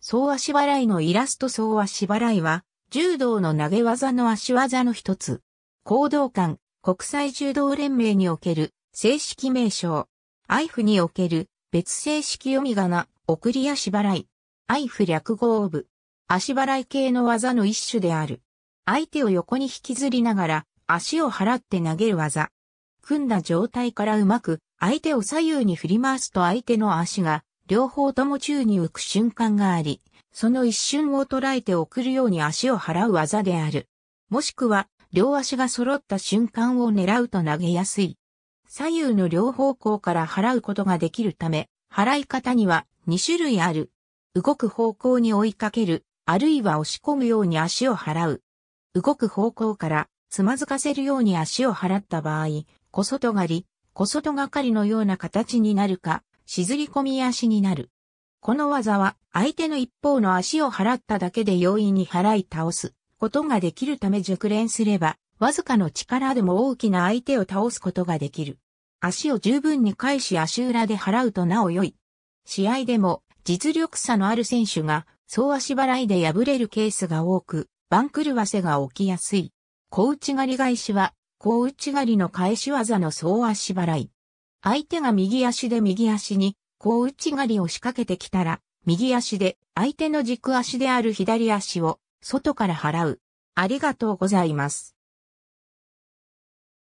総足払いのイラスト総足払いは、柔道の投げ技の足技の一つ。行動館、国際柔道連盟における正式名称。アイフにおける別正式読み仮名、送り足払い。アイフ略語部。足払い系の技の一種である。相手を横に引きずりながら足を払って投げる技。組んだ状態からうまく相手を左右に振り回すと相手の足が両方とも宙に浮く瞬間があり、その一瞬を捉えて送るように足を払う技である。もしくは、両足が揃った瞬間を狙うと投げやすい。左右の両方向から払うことができるため、払い方には2種類ある。動く方向に追いかける、あるいは押し込むように足を払う。動く方向からつまずかせるように足を払った場合、小外刈り、小外がかりのような形になるか、しずり込み足になる。この技は相手の一方の足を払っただけで容易に払い倒すことができるため熟練すれば、わずかの力でも大きな相手を倒すことができる。足を十分に返し足裏で払うとなお良い。試合でも実力差のある選手が総足払いで破れるケースが多く、番狂わせが起きやすい。小内刈り返しは、小内刈りの返し技の総足払い。相手が右足で右足に、こう内刈りを仕掛けてきたら、右足で、相手の軸足である左足を、外から払う。ありがとうございます。